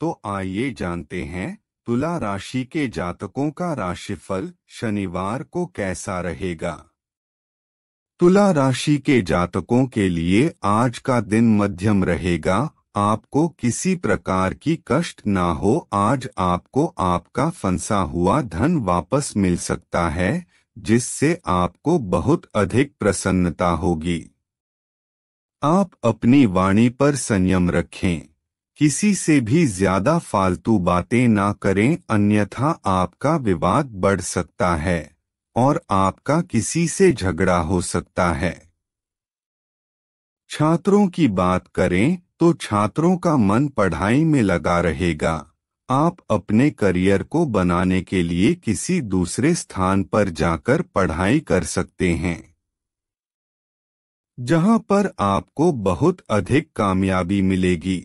तो आइए जानते हैं तुला राशि के जातकों का राशिफल शनिवार को कैसा रहेगा तुला राशि के जातकों के लिए आज का दिन मध्यम रहेगा आपको किसी प्रकार की कष्ट ना हो आज आपको आपका फंसा हुआ धन वापस मिल सकता है जिससे आपको बहुत अधिक प्रसन्नता होगी आप अपनी वाणी पर संयम रखें किसी से भी ज्यादा फालतू बातें ना करें अन्यथा आपका विवाद बढ़ सकता है और आपका किसी से झगड़ा हो सकता है छात्रों की बात करें तो छात्रों का मन पढ़ाई में लगा रहेगा आप अपने करियर को बनाने के लिए किसी दूसरे स्थान पर जाकर पढ़ाई कर सकते हैं जहां पर आपको बहुत अधिक कामयाबी मिलेगी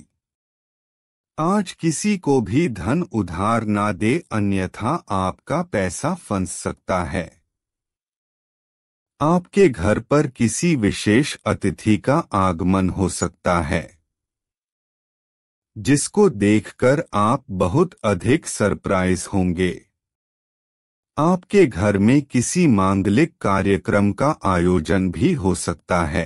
आज किसी को भी धन उधार ना दे अन्यथा आपका पैसा फंस सकता है आपके घर पर किसी विशेष अतिथि का आगमन हो सकता है जिसको देखकर आप बहुत अधिक सरप्राइज होंगे आपके घर में किसी मांगलिक कार्यक्रम का आयोजन भी हो सकता है